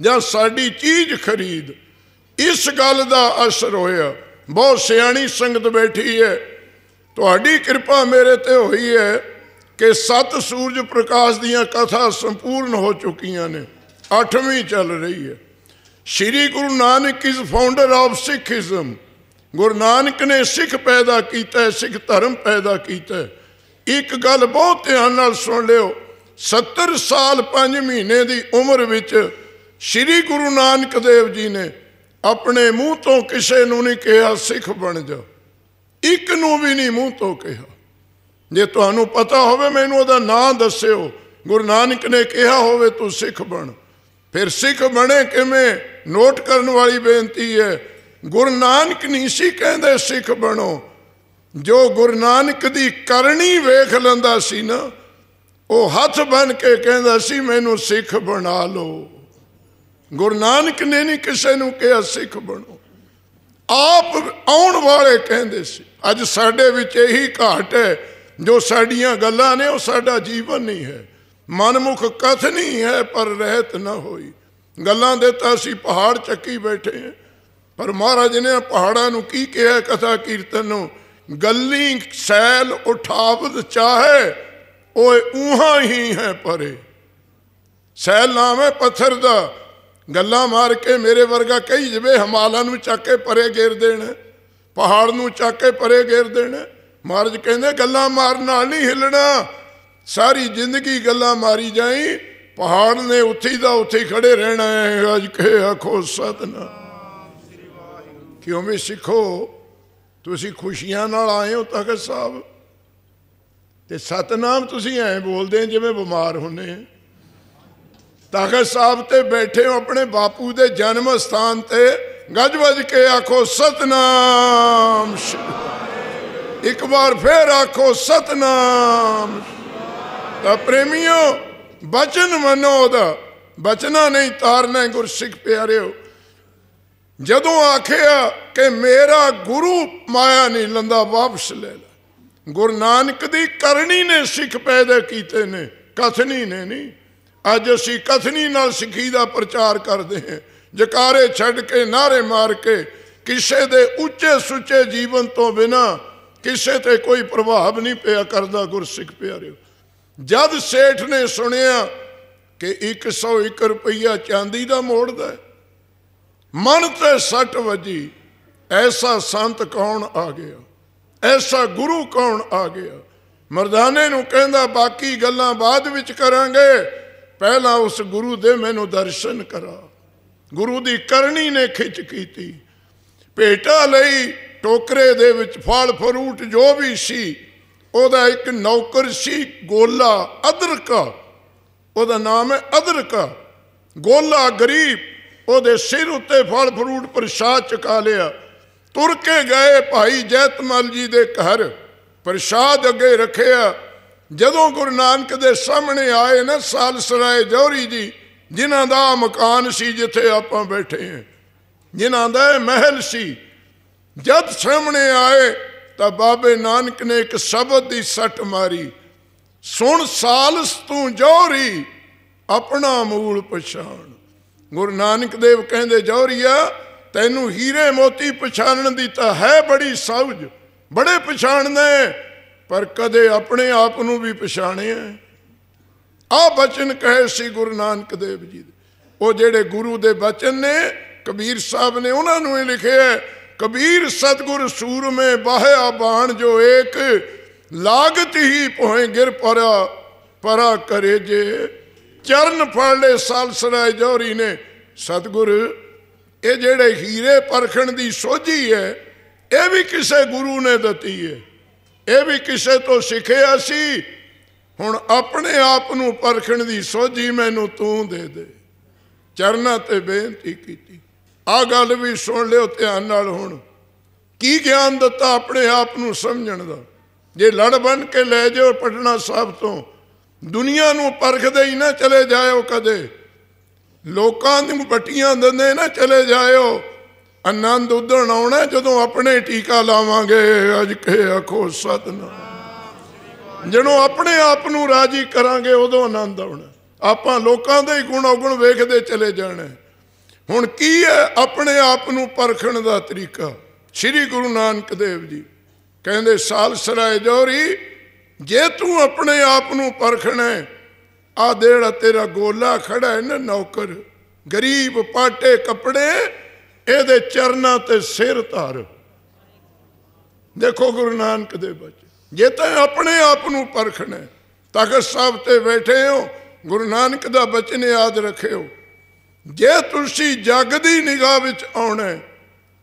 Speaker 1: ਜਾਂ ਸਾਡੀ ਚੀਜ਼ ਖਰੀਦ ਇਸ ਗੱਲ ਦਾ ਅਸਰ ਹੋਇਆ ਬਹੁਤ ਸਿਆਣੀ ਸੰਗਤ ਬੈਠੀ ਹੈ ਤੁਹਾਡੀ ਕਿਰਪਾ ਮੇਰੇ ਤੇ ਹੋਈ ਹੈ ਕਿ ਸਤ ਸੂਰਜ ਪ੍ਰਕਾਸ਼ ਦੀਆਂ ਕਥਾ ਸੰਪੂਰਨ ਹੋ ਚੁੱਕੀਆਂ ਨੇ 8ਵੀਂ ਚੱਲ ਰਹੀ ਹੈ ਸ੍ਰੀ Guru Nanak is founder of Sikhism Guru Nanak ਨੇ ਸਿੱਖ ਪੈਦਾ ਕੀਤਾ ਸਿੱਖ ਧਰਮ ਪੈਦਾ ਕੀਤਾ ਇੱਕ ਗੱਲ ਬਹੁਤ ਧਿਆਨ ਨਾਲ ਸੁਣ ਲਿਓ 70 ਸਾਲ 5 ਮਹੀਨੇ ਦੀ ਉਮਰ ਵਿੱਚ ਸ੍ਰੀ ਗੁਰੂ ਨਾਨਕ ਦੇਵ ਜੀ ਨੇ ਆਪਣੇ ਮੂੰਹ ਤੋਂ ਕਿਸੇ ਨੂੰ ਨਹੀਂ ਕਿਹਾ ਸਿੱਖ ਬਣ ਜਾ ਇੱਕ ਨੂੰ ਵੀ ਨਹੀਂ ਮੂੰਹ ਤੋਂ ਕਿਹਾ ਜੇ ਤੁਹਾਨੂੰ ਪਤਾ ਹੋਵੇ ਮੈਨੂੰ ਉਹਦਾ ਨਾਂ ਦੱਸਿਓ ਗੁਰੂ ਨਾਨਕ ਨੇ ਕਿਹਾ ਹੋਵੇ ਤੂੰ ਸਿੱਖ ਬਣ ਫਿਰ ਸਿੱਖ ਬਣੇ ਕਿਵੇਂ ਨੋਟ ਕਰਨ ਵਾਲੀ ਬੇਨਤੀ ਹੈ ਗੁਰੂ ਨਾਨਕ ਨਹੀਂ ਸੀ ਕਹਿੰਦੇ ਸਿੱਖ ਬਣੋ ਜੋ ਗੁਰੂ ਨਾਨਕ ਦੀ ਕਰਨੀ ਵੇਖ ਲੈਂਦਾ ਸੀ ਨਾ ਉਹ ਹੱਥ ਬਨ ਕੇ ਕਹਿੰਦਾ ਸੀ ਮੈਨੂੰ ਸਿੱਖ ਬਣਾ ਲਓ ਗੁਰੂ ਨਾਨਕ ਨੇ ਨਹੀਂ ਕਿਸੇ ਨੂੰ ਕਿਹਾ ਸਿੱਖ ਬਣੋ ਆਪ ਆਉਣ ਵਾਲੇ ਕਹਿੰਦੇ ਸੀ ਅੱਜ ਸਾਡੇ ਵਿੱਚ ਇਹੀ ਘਾਟ ਹੈ ਜੋ ਸਾਡੀਆਂ ਗੱਲਾਂ ਨੇ ਉਹ ਸਾਡਾ ਜੀਵਨ ਨਹੀਂ ਹੈ ਮਨਮੁਖ ਕਥ ਨਹੀਂ ਹੈ ਪਰ ਰਹਿਤ ਨਾ ਹੋਈ ਗੱਲਾਂ ਦੇ ਤਾਂ ਅਸੀਂ ਪਹਾੜ ਚੱਕੀ ਬੈਠੇ ਹਾਂ ਪਰ ਮਹਾਰਾਜ ਨੇ ਪਹਾੜਾਂ ਨੂੰ ਕੀ ਕਿਹਾ ਕਥਾ ਕੀਰਤਨ ਨੂੰ ਗੱਲੀ ਸੈਲ ਉਠਾਵਦ ਚਾਹੇ ਓਏ ਉਹਾਂ ਹੀ ਹੈ ਪਰੇ ਸੈਲ ਨਾਮ ਪੱਥਰ ਦਾ ਗੱਲਾਂ ਮਾਰ ਕੇ ਮੇਰੇ ਵਰਗਾ ਕਹੀ ਜਵੇ ਹਿਮਾਲਾ ਨੂੰ ਚੱਕ ਕੇ ਪਰੇ ਗੇਰ ਦੇਣਾ ਪਹਾੜ ਨੂੰ ਚੱਕ ਕੇ ਪਰੇ ਗੇਰ ਦੇਣਾ ਮਹਾਰਾਜ ਕਹਿੰਦੇ ਗੱਲਾਂ ਮਾਰਨ ਨਾਲ ਨਹੀਂ ਹਿੱਲਣਾ ਸਾਰੀ ਜ਼ਿੰਦਗੀ ਗੱਲਾਂ ਮਾਰੀ ਜਾਈ ਪਹਾੜ ਨੇ ਉੱਥੇ ਦਾ ਉੱਥੇ ਖੜੇ ਰਹਿਣਾ ਹੈ ਅੱਜ ਕੇ ਆਖੋ ਸਤਨਾ ਕਿਉਂ ਵੀ ਸਿੱਖੋ ਤੁਸੀਂ ਖੁਸ਼ੀਆਂ ਨਾਲ ਆਏ ਹੋ ਤਖਤ ਸਾਹਿਬ ਤੇ ਸਤਨਾਮ ਤੁਸੀਂ ਐ ਬੋਲਦੇ ਜਿਵੇਂ ਬਿਮਾਰ ਹੁੰਨੇ ਤਖਤ ਸਾਹਿਬ ਤੇ ਬੈਠੇ ਹੋ ਆਪਣੇ ਬਾਪੂ ਦੇ ਜਨਮ ਸਥਾਨ ਤੇ ਗੱਜ ਵੱਜ ਕੇ ਆਖੋ ਸਤਨਾਮ ਇੱਕ ਵਾਰ ਫੇਰ ਆਖੋ ਸਤਨਾਮ ਤਾਂ ਪ੍ਰੇਮੀਓ ਬਚਨ ਮੰਨੋ ਦਾ ਬਚਨਾ ਨਹੀਂ ਤਾਰਨਾ ਗੁਰਸਿੱਖ ਪਿਆਰਿਓ ਜਦੋਂ ਆਖਿਆ ਕਿ ਮੇਰਾ ਗੁਰੂ ਮਾਇਆ ਨਹੀਂ ਲੰਦਾ ਵਾਪਸ ਲੈ ਲੈ ਗੁਰੂ ਨਾਨਕ ਦੀ ਕਰਨੀ ਨੇ ਸਿੱਖ ਪੈਦਾ ਕੀਤੇ ਨੇ ਕਥਨੀ ਨੇ ਨਹੀਂ ਅੱਜ ਅਸੀਂ ਕਥਨੀ ਨਾਲ ਸਿੱਖੀ ਦਾ ਪ੍ਰਚਾਰ ਕਰਦੇ ਹਾਂ ਜਕਾਰੇ ਛੱਡ ਕੇ ਨਾਰੇ ਮਾਰ ਕੇ ਕਿਸੇ ਦੇ ਉੱਚੇ ਸੁੱਚੇ ਜੀਵਨ ਤੋਂ ਬਿਨਾ ਕਿਸੇ ਤੇ ਕੋਈ ਪ੍ਰਭਾਵ ਨਹੀਂ ਪਿਆ ਕਰਦਾ ਗੁਰਸਿੱਖ ਪਿਆਰਿਓ ਜਦ ਸੇਠ ਨੇ ਸੁਣਿਆ ਕਿ 101 ਰੁਪਈਆ ਚਾਂਦੀ ਦਾ ਮੋੜਦਾ ਹੈ ਮਨ ਤੇ ਸੱਟ ਵਜੀ ਐਸਾ ਸੰਤ ਕੌਣ ਆ ਗਿਆ ਐਸਾ ਗੁਰੂ ਕੌਣ ਆ ਗਿਆ ਮਰਦਾਨੇ ਨੂੰ ਕਹਿੰਦਾ ਬਾਕੀ ਗੱਲਾਂ ਬਾਅਦ ਵਿੱਚ ਕਰਾਂਗੇ ਪਹਿਲਾਂ ਉਸ ਗੁਰੂ ਦੇ ਮੈਨੂੰ ਦਰਸ਼ਨ ਕਰਾ ਗੁਰੂ ਦੀ ਕਰਨੀ ਨੇ ਖਿੱਚ ਕੀਤੀ ਭੇਟਾ ਲਈ ਟੋਕਰੇ ਦੇ ਵਿੱਚ ਫਲ ਫਰੂਟ ਜੋ ਵੀ ਸੀ ਉਹਦਾ ਇੱਕ ਨੌਕਰ ਸੀ ਗੋਲਾ ਅਦਰਕ ਉਹਦਾ ਨਾਮ ਹੈ ਅਦਰਕ ਗੋਲਾ ਗਰੀਬ ਉਹਦੇ ਸਿਰ ਉੱਤੇ ਫਲ ਫਰੂਟ ਪ੍ਰਸ਼ਾਦ ਚੁਕਾ ਲਿਆ ਤੁਰ ਕੇ ਗਏ ਭਾਈ ਜੈਤਮਲ ਜੀ ਦੇ ਘਰ ਪ੍ਰਸ਼ਾਦ ਅੱਗੇ ਰੱਖਿਆ ਜਦੋਂ ਗੁਰੂ ਨਾਨਕ ਦੇ ਸਾਹਮਣੇ ਆਏ ਨਾ ਸਾਲਸਰਾਏ ਜੋਰੀ ਜੀ ਜਿਨ੍ਹਾਂ ਦਾ ਮਕਾਨ ਸੀ ਜਿੱਥੇ ਆਪਾਂ ਬੈਠੇ ਹਾਂ ਜਿਨ੍ਹਾਂ ਦਾ ਇਹ ਮਹਿਲ ਸੀ ਜਦ ਸਾਹਮਣੇ ਆਏ ਤਾਂ ਬਾਬੇ ਨਾਨਕ ਨੇ ਇੱਕ ਸ਼ਬਦ ਦੀ ਸੱਟ ਮਾਰੀ ਸੁਣ ਸਾਲਸ ਤੂੰ ਜੋਰੀ ਆਪਣਾ ਮੂਲ ਪਛਾਣ ਗੁਰੂ ਨਾਨਕ ਦੇਵ ਕਹਿੰਦੇ ਜੋਰੀਆ ਤੈਨੂੰ ਹੀਰੇ ਮੋਤੀ ਪਛਾਣਨ ਦੀ ਤਾਂ ਹੈ ਬੜੀ ਸੌਜ ਬੜੇ ਪਛਾਣਨੇ ਪਰ ਕਦੇ ਆਪਣੇ ਆਪ ਨੂੰ ਵੀ ਪਛਾਣਿਆ ਆ ਬਚਨ ਕਹੇ ਸੀ ਗੁਰੂ ਨਾਨਕ ਦੇਵ ਜੀ ਦੇ ਉਹ ਜਿਹੜੇ ਗੁਰੂ ਦੇ ਬਚਨ ਨੇ ਕਬੀਰ ਸਾਹਿਬ ਨੇ ਉਹਨਾਂ ਨੂੰ ਹੀ ਲਿਖਿਆ ਕਬੀਰ ਸਤਗੁਰ ਸੂਰਮੇ ਬਾਹਿਆ ਬਾਣ ਜੋ ਏਕ ਲਾਗਤ ਹੀ ਪੋਹੇ ਗਿਰ ਪਰਾ ਪਰਾ ਕਰੇ ਜੇ ਚਰਨ ਫੜ ਲੈ ਸਾਲਸਰਾਏ ਜੋਰੀ ਨੇ ਸਤਗੁਰ ਇਹ ਜਿਹੜੇ ਹੀਰੇ ਪਰਖਣ ਦੀ ਸੋਝੀ ਹੈ ਇਹ ਵੀ ਕਿਸੇ ਗੁਰੂ ਨੇ ਦਿੱਤੀ ਹੈ ਇਹ ਵੀ ਕਿਸੇ ਤੋਂ ਸਿੱਖਿਆ ਸੀ ਹੁਣ ਆਪਣੇ ਆਪ ਨੂੰ ਪਰਖਣ ਦੀ ਸੋਝੀ ਮੈਨੂੰ ਤੂੰ ਦੇ ਦੇ ਚਰਨਾਂ ਤੇ ਬੇਨਤੀ ਕੀਤੀ ਆ ਗੱਲ ਵੀ ਸੁਣ ਲਿਓ ਧਿਆਨ ਨਾਲ ਹੁਣ ਕੀ ਗਿਆਨ ਦਿੱਤਾ ਆਪਣੇ ਆਪ ਨੂੰ ਸਮਝਣ ਦਾ ਜੇ ਲੜ ਬਣ ਕੇ ਲੈ ਜਾਓ ਪਟਨਾ ਸਾਹਿਬ ਤੋਂ ਦੁਨੀਆ ਨੂੰ ਪਰਖਦੇ ਹੀ ਨਾ ਚਲੇ ਜਾਇਓ ਕਦੇ ਲੋਕਾਂ ਨੂੰ ਬਟੀਆਂ ਦਿੰਦੇ ਨਾ ਚਲੇ ਜਾਇਓ ਆਨੰਦ ਉਦੋਂ ਆਉਣਾ ਜਦੋਂ ਆਪਣੇ ਟੀਕਾ ਲਾਵਾਂਗੇ ਅਜ ਕੇ ਆਖੋ ਸਤਨਾਮ ਜਦੋਂ ਆਪਣੇ ਆਪ ਨੂੰ ਰਾਜੀ ਕਰਾਂਗੇ ਉਦੋਂ ਆਨੰਦ ਆਉਣਾ ਆਪਾਂ ਲੋਕਾਂ ਦੇ ਹੀ ਗੁਣ ਔਗਣ ਵੇਖਦੇ ਚਲੇ ਜਾਣਾ ਹੁਣ ਕੀ ਹੈ ਆਪਣੇ ਆਪ ਨੂੰ ਪਰਖਣ ਦਾ ਤਰੀਕਾ ਸ੍ਰੀ ਗੁਰੂ ਨਾਨਕ ਦੇਵ ਜੀ ਕਹਿੰਦੇ ਸਾਲ ਸਰਾਏ ਜੋਰੀ ਜੇ ਤੂੰ ਆਪਣੇ ਆਪ ਨੂੰ ਪਰਖਣਾ ਆ ਦੇੜਾ ਤੇਰਾ ਗੋਲਾ ਖੜਾ ਹੈ ਨਾ ਨੌਕਰ ਗਰੀਬ ਪਾਟੇ ਕੱਪੜੇ ਇਹਦੇ ਚਰਨਾਂ ਤੇ ਸਿਰ ਧਰ ਦੇਖੋ ਗੁਰੂ ਨਾਨਕ ਦੇ ਬੱਚੇ ਜੇ ਤੈਂ ਆਪਣੇ ਆਪ ਨੂੰ ਪਰਖਣਾ ਤਖਤ ਸਾਹਿਬ ਤੇ ਬੈਠੇ ਹੋ ਗੁਰੂ ਨਾਨਕ ਦਾ ਬਚਨ ਯਾਦ ਰੱਖਿਓ ਜੇ ਤੁਸੀਂ ਜਗ ਦੀ ਨਿਗਾਹ ਵਿੱਚ ਆਉਣਾ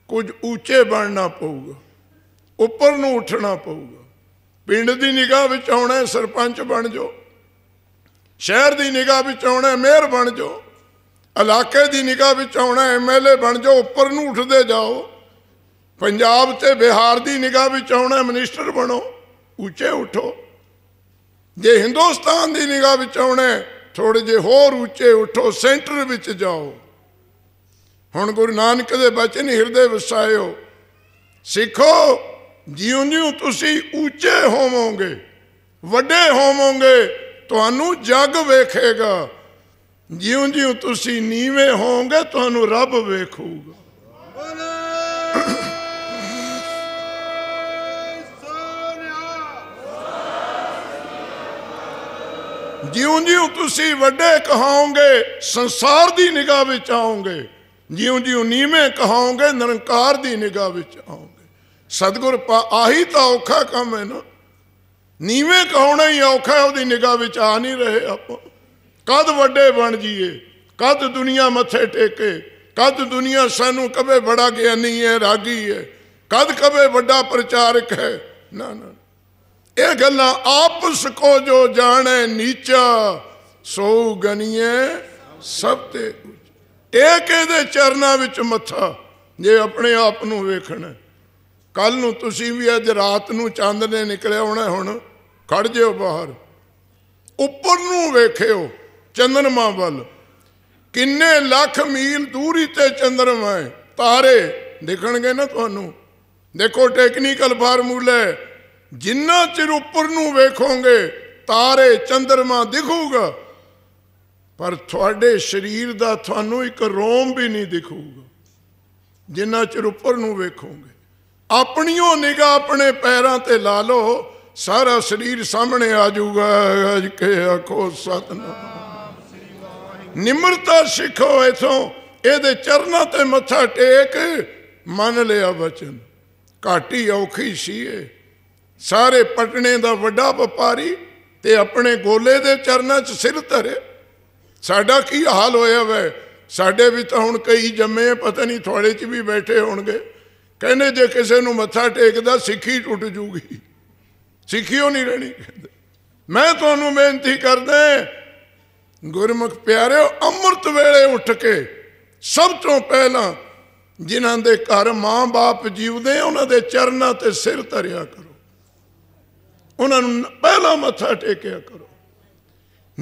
Speaker 1: ਕੁਝ ਉੱਚੇ ਬਣਨਾ ਪਊਗਾ ਉੱਪਰ ਨੂੰ ਉੱਠਣਾ ਪਊਗਾ ਪਿੰਡ ਦੀ ਨਿਗਾਹ ਵਿੱਚ ਆਉਣਾ ਸਰਪੰਚ ਬਣ ਜਾਓ ਸ਼ਹਿਰ ਦੀ ਨਿਗਾਹ ਵਿੱਚ ਆਉਣਾ ਮੇਅਰ ਬਣ ਜਾਓ ਇਲਾਕੇ ਦੀ ਨਿਗਾਹ ਵਿੱਚ ਆਉਣਾ ਐਮਐਲਏ ਬਣ ਜਾਓ ਉੱਪਰ ਨੂੰ ਉੱਠਦੇ ਜਾਓ ਪੰਜਾਬ ਤੇ ਬਿਹਾਰ ਦੀ ਨਿਗਾਹ ਵਿੱਚ ਆਉਣਾ ਮਿਨਿਸਟਰ ਬਣੋ ਉੱਚੇ ਉਠੋ ਜੇ ਹਿੰਦੁਸਤਾਨ ਦੀ ਨਿਗਾਹ ਵਿੱਚ ਆਉਣਾ ਥੋੜੇ ਜੇ ਹੋਰ ਉੱਚੇ ਉਠੋ ਸੈਂਟਰ ਵਿੱਚ ਜਾਓ ਹੁਣ ਗੁਰੂ ਨਾਨਕ ਦੇ ਬਚਨ ਹਿਰਦੇ ਵਸਾਇਓ ਸਿੱਖੋ ਜਿਉਂ-ਜਿਉਂ ਤੁਸੀਂ ਉੱਚੇ ਹੋਵੋਗੇ ਵੱਡੇ ਹੋਵੋਗੇ ਤੁਹਾਨੂੰ ਜੱਗ ਵੇਖੇਗਾ ਜਿਉਂ-ਜਿਉਂ ਤੁਸੀਂ ਨੀਵੇਂ ਹੋਵੋਗੇ ਤੁਹਾਨੂੰ ਰੱਬ ਵੇਖੂਗਾ ਜਿਉਂ-ਜਿਉਂ ਤੁਸੀਂ ਵੱਡੇ ਕਹਾਉਂਗੇ ਸੰਸਾਰ ਦੀ ਨਿਗਾਹ ਵਿੱਚ ਆਉਂਗੇ ਜਿਉਂ-ਜਿਉਂ ਨੀਵੇਂ ਕਹਾਉਂਗੇ ਨਿਰੰਕਾਰ ਦੀ ਨਿਗਾਹ ਵਿੱਚ ਆਉਂਗੇ ਸਤਗੁਰ ਪਾ ਆਹੀ ਤਾਂ ਔਖਾ ਕੰਮ ਹੈ ਨਾ ਨੀਵੇਂ ਕਹਾਉਣਾ ਹੀ ਔਖਾ ਉਹਦੀ ਨਿਗਾਹ ਵਿੱਚ ਆ ਨਹੀਂ ਰਹੇ ਆਪਾਂ ਕਦ ਵੱਡੇ ਬਣ ਜੀਏ ਕਦ ਦੁਨੀਆ ਮੱਥੇ ਟੇਕੇ ਕਦ ਦੁਨੀਆ ਸਾਨੂੰ ਕਵੇ ਬੜਾ ਨਹੀਂ ਹੈ ਰਾਗੀ ਹੈ ਕਦ ਕਵੇ ਵੱਡਾ ਪ੍ਰਚਾਰਕ ਹੈ ਨਾ ਨਾ ਇਹ ਗੱਲਾਂ ਆਪਸ ਕੋ ਜੋ ਜਾਣੇ ਨੀਚਾ ਸੋ ਗਨੀਏ ਸਭ ਤੇ ਇਹ ਕਿਹਦੇ ਚਰਨਾਂ ਵਿੱਚ ਮੱਥਾ ਜੇ ਆਪਣੇ ਆਪ ਨੂੰ ਵੇਖਣਾ ਕੱਲ ਨੂੰ ਤੁਸੀਂ ਵੀ ਅੱਜ ਰਾਤ ਨੂੰ ਚੰਦ ਨੇ ਨਿਕਲਿਆ ਹੋਣਾ ਹੁਣ ਖੜ ਜਿਓ ਬਾਹਰ ਉੱਪਰ ਨੂੰ ਵੇਖਿਓ ਚੰਦਰਮਾ ਵੱਲ ਕਿੰਨੇ ਲੱਖ ਮੀਲ ਦੂਰੀ ਤੇ ਚੰਦਰਮਾ ਹੈ ਤਾਰੇ ਦਿਖਣਗੇ ਨਾ ਤੁਹਾਨੂੰ ਦੇਖੋ ਟੈਕਨੀਕਲ ਫਾਰਮੂਲਾ ਜਿੰਨਾ ਚਿਰ ਉੱਪਰ ਨੂੰ ਵੇਖੋਗੇ ਤਾਰੇ ਚੰਦਰਮਾ ਦਿਖੂਗਾ ਪਰ ਤੁਹਾਡੇ ਸਰੀਰ ਦਾ ਤੁਹਾਨੂੰ ਇੱਕ ਰੋਮ ਵੀ ਨਹੀਂ ਦਿਖੂਗਾ ਜਿੰਨਾ ਚਿਰ ਉੱਪਰ ਨੂੰ ਵੇਖੋਗੇ ਆਪਣੀਓ ਨਿਗਾ ਆਪਣੇ ਪੈਰਾਂ ਤੇ ਲਾ ਲੋ ਸਾਰਾ ਸਰੀਰ ਸਾਹਮਣੇ ਆ ਜਾਊਗਾ ਅਜ ਕੇ ਆਖੋ ਸਤਨਾਮ ਨਿਮਰਤਾ ਸਿੱਖੋ ਇਥੋਂ ਇਹਦੇ ਚਰਨਾਂ ਤੇ ਮੱਥਾ ਟੇਕ ਮੰਨ ਲਿਆ ਵਚਨ ਘਾਟੀ ਔਖੀ ਸੀ ਏ ਸਾਰੇ ਪਟਨੇ ਦਾ ਵੱਡਾ ਵਪਾਰੀ ਤੇ ਆਪਣੇ ਗੋਲੇ ਦੇ ਚਰਨਾਂ 'ਚ ਸਿਰ ਧਰੇ ਸਾਡਾ ਕੀ ਹਾਲ ਹੋਇਆ ਵੇ ਸਾਡੇ ਵੀ ਤਾਂ ਹੁਣ ਕਈ ਜੰਮੇ ਪਤਾ ਨਹੀਂ ਥੋੜੇ 'ਚ ਵੀ ਬੈਠੇ ਹੋਣਗੇ ਕਹਿੰਦੇ ਜੇ ਕਿਸੇ ਨੂੰ ਮੱਥਾ ਟੇਕਦਾ ਸਿੱਖੀ ਟੁੱਟ ਜੂਗੀ ਸਿੱਖੀ ਉਹ ਨਹੀਂ ਰਹਿਣੀ ਮੈਂ ਤੁਹਾਨੂੰ ਬੇਨਤੀ ਕਰਦਾ ਗੁਰਮੁਖ ਪਿਆਰਿਓ ਅੰਮ੍ਰਿਤ ਵੇਲੇ ਉੱਠ ਕੇ ਸਭ ਤੋਂ ਪਹਿਲਾਂ ਜਿਨ੍ਹਾਂ ਦੇ ਘਰ ਮਾਂ-ਬਾਪ ਜੀਵਦੇ ਉਹਨਾਂ ਦੇ ਚਰਨਾਂ ਤੇ ਸਿਰ ਧਰਿਆ ਕਰੋ ਉਹਨਾਂ ਨੂੰ ਪਹਿਲਾ ਮੱਥਾ ਟੇਕਿਆ ਕਰੋ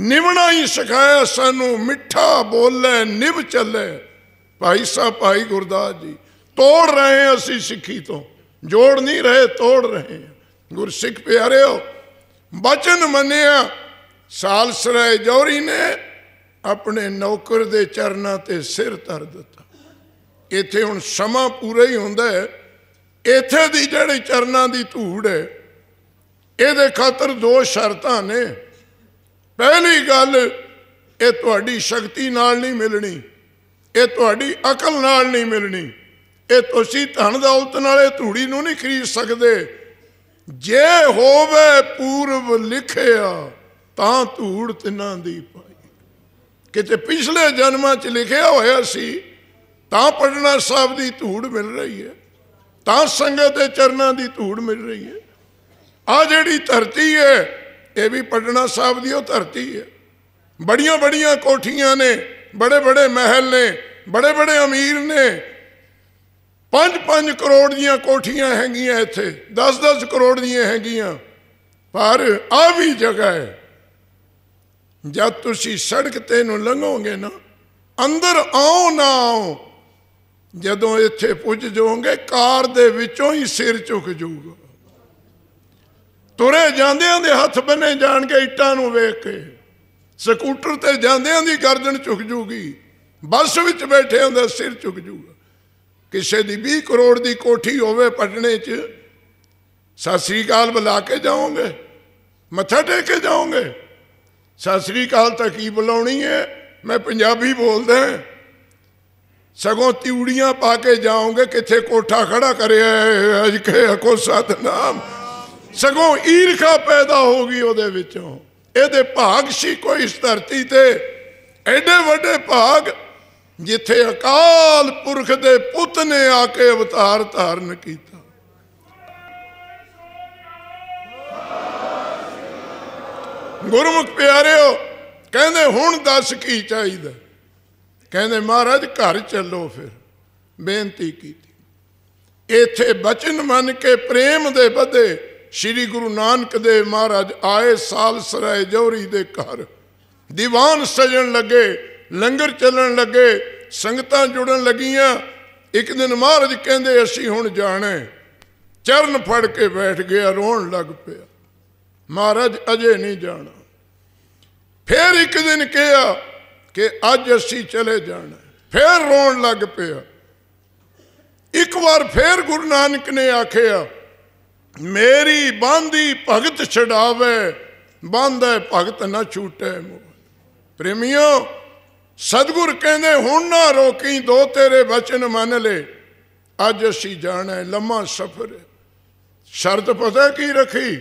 Speaker 1: ਨਿਵਣਾ ਹੀ ਸਿਖਾਇਆ ਸਾਨੂੰ ਮਿੱਠਾ ਬੋਲੇ ਨਿਭ ਚੱਲੇ ਭਾਈ ਸਾਹਿਬ ਭਾਈ ਗੁਰਦਾਸ ਜੀ ਤੋੜ ਰਹੇ ਹਾਂ ਅਸੀਂ ਸਿੱਖੀ ਤੋਂ ਜੋੜ ਨਹੀਂ ਰਹੇ ਤੋੜ ਰਹੇ ਗੁਰਸਿੱਖ ਪਿਆਰਿਓ ਬਚਨ ਮੰਨਿਆ ਸਾਲਸਰੇ ਜੌਰੀ ਨੇ ਆਪਣੇ ਨੌਕਰ ਦੇ ਚਰਨਾਂ ਤੇ ਸਿਰ ਧਰ ਦਿੱਤਾ ਇੱਥੇ ਹੁਣ ਸਮਾਂ ਪੂਰਾ ਹੀ ਹੁੰਦਾ ਹੈ ਇੱਥੇ ਦੀ ਜਿਹੜੀ ਚਰਨਾਂ ਦੀ ਧੂੜ ਹੈ ਇਹਦੇ ਖਾਤਰ ਦੋ ਸ਼ਰਤਾਂ ਨੇ ਪਹਿਲੀ ਗੱਲ ਇਹ ਤੁਹਾਡੀ ਸ਼ਕਤੀ ਨਾਲ ਨਹੀਂ ਮਿਲਣੀ ਇਹ ਤੁਹਾਡੀ ਅਕਲ ਨਾਲ ਨਹੀਂ ਮਿਲਣੀ ਇਹ ਤੁਸੀਂ ਧਨ ਦੌਲਤ ਨਾਲ ਇਹ ਧੂੜੀ ਨੂੰ ਨਹੀਂ ਖਰੀਦ ਸਕਦੇ ਜੇ ਹੋਵੇ ਪੂਰਵ ਲਿਖਿਆ ਤਾਂ ਧੂੜ ਤਿਨਾਂ ਦੀ ਪਾਈ ਕਿਤੇ ਪਿਛਲੇ ਜਨਮਾਂ 'ਚ ਲਿਖਿਆ ਹੋਇਆ ਸੀ ਤਾਂ ਪੜਨਾ ਸਾਹਿਬ ਦੀ ਧੂੜ ਮਿਲ ਰਹੀ ਹੈ ਤਾਂ ਸੰਗਤ ਦੇ ਚਰਨਾਂ ਦੀ ਧੂੜ ਮਿਲ ਰਹੀ ਹੈ ਆ ਜਿਹੜੀ ਧਰਤੀ ਹੈ ਇਹ ਵੀ ਪੜਨਾ ਸਾਹਿਬ ਦੀ ਉਹ ਧਰਤੀ ਹੈ ਬੜੀਆਂ ਬੜੀਆਂ ਕੋਠੀਆਂ ਨੇ ਬੜੇ ਬੜੇ ਮਹਿਲ ਨੇ ਬੜੇ ਬੜੇ ਅਮੀਰ ਨੇ 5-5 ਕਰੋੜ ਦੀਆਂ ਕੋਠੀਆਂ ਹੈਗੀਆਂ ਇੱਥੇ 10-10 ਕਰੋੜ ਦੀਆਂ ਹੈਗੀਆਂ ਪਰ ਆ ਵੀ ਜਗ੍ਹਾ ਹੈ ਜਦ ਤੁਸੀਂ ਸੜਕ ਤੇ ਨੂੰ ਲੰਘੋਗੇ ਨਾ ਅੰਦਰ ਆਉ ਨਾ ਜਦੋਂ ਇੱਥੇ ਪੁੱਜ ਜਾਓਗੇ ਕਾਰ ਦੇ ਵਿੱਚੋਂ ਹੀ ਸਿਰ ਝੁਕ ਜਾਊਗਾ ਤੁਰੇ ਜਾਂਦਿਆਂ ਦੇ ਹੱਥ ਬੰਨੇ ਕੇ ਇੱਟਾਂ ਨੂੰ ਵੇਖ ਕੇ ਸਕੂਟਰ ਤੇ ਜਾਂਦਿਆਂ ਦੀ ਗਰਦਨ ਝੁਕ ਜੂਗੀ ਬੱਸ ਵਿੱਚ ਬੈਠੇ ਹੁੰਦੇ ਸਿਰ ਝੁਕ ਜੂਗਾ ਕਿਸੇ ਦੀ 20 ਕਰੋੜ ਦੀ ਕੋਠੀ ਹੋਵੇ ਪਟਨੇ 'ਚ ਸਤਿ ਸ੍ਰੀ ਅਕਾਲ ਬੁਲਾ ਕੇ ਜਾਓਗੇ ਮੱਥਾ ਟੇਕ ਕੇ ਜਾਓਗੇ ਸਤਿ ਸ੍ਰੀ ਅਕਾਲ ਤਾਂ ਕੀ ਬੁਲਾਉਣੀ ਹੈ ਮੈਂ ਪੰਜਾਬੀ ਬੋਲਦਾ ਸਗੋਂ ਤਿਉੜੀਆਂ ਪਾ ਕੇ ਜਾਓਗੇ ਕਿੱਥੇ ਕੋਠਾ ਖੜਾ ਕਰਿਆ ਅਜ ਕੇ ਕੋ ਸਤਨਾਮ ਸਗੋਂ ਈਰਖਾ ਪੈਦਾ ਹੋ ਗਈ ਉਹਦੇ ਵਿੱਚੋਂ ਇਹਦੇ ਭਾਗ ਸੀ ਕੋਈ ਇਸ ਧਰਤੀ ਤੇ ਐਡੇ ਵੱਡੇ ਭਾਗ ਜਿੱਥੇ ਅਕਾਲ ਪੁਰਖ ਦੇ ਪੁੱਤ ਨੇ ਆ ਕੇ ਅਵਤਾਰ ਧਾਰਨ ਕੀਤਾ ਗੁਰਮੁਖ ਪਿਆਰਿਓ ਕਹਿੰਦੇ ਹੁਣ ਦੱਸ ਕੀ ਚਾਹੀਦਾ ਕਹਿੰਦੇ ਮਹਾਰਾਜ ਘਰ ਚੱਲੋ ਫਿਰ ਬੇਨਤੀ ਕੀਤੀ ਇੱਥੇ ਬਚਨ ਮੰਨ ਕੇ ਪ੍ਰੇਮ ਦੇ ਵਧੇ ਸ੍ਰੀ ਗੁਰੂ ਨਾਨਕ ਦੇਵ ਮਹਾਰਾਜ ਆਏ ਸਾਲ ਸਰਾਏ ਜੋਰੀ ਦੇ ਘਰ ਦੀਵਾਨ ਸਜਣ ਲੱਗੇ ਲੰਗਰ ਚੱਲਣ ਲੱਗੇ ਸੰਗਤਾਂ ਜੁੜਨ ਲੱਗੀਆਂ ਇੱਕ ਦਿਨ ਮਹਾਰਾਜ ਕਹਿੰਦੇ ਅਸੀਂ ਹੁਣ ਜਾਣਾ ਚਰਨ ਫੜ ਕੇ ਬੈਠ ਗਿਆ ਰੋਣ ਲੱਗ ਪਿਆ ਮਹਾਰਾਜ ਅਜੇ ਨਹੀਂ ਜਾਣਾ ਫਿਰ ਇੱਕ ਦਿਨ ਕਿਹਾ ਕਿ ਅੱਜ ਅਸੀਂ ਚਲੇ ਜਾਣਾ ਫਿਰ ਰੋਣ ਲੱਗ ਪਿਆ ਇੱਕ ਵਾਰ ਫਿਰ ਗੁਰੂ ਨਾਨਕ ਨੇ ਆਖਿਆ ਮੇਰੀ ਬਾਂਦੀ ਭਗਤ ਛਡਾਵੇ ਬਾਂਧੇ ਭਗਤ ਨਾ ਛੂਟੇ ਪ੍ਰੇਮਿਓ ਸਤਗੁਰ ਕਹਿੰਦੇ ਹੁਣ ਨਾ ਰੋਕੀ ਦੋ ਤੇਰੇ ਬਚਨ ਮੰਨ ਲੈ ਅੱਜ ਅਸੀਂ ਜਾਣਾ ਲੰਮਾ ਸਫ਼ਰ ਸ਼ਰਤ ਪਤਾ ਕੀ ਰੱਖੀ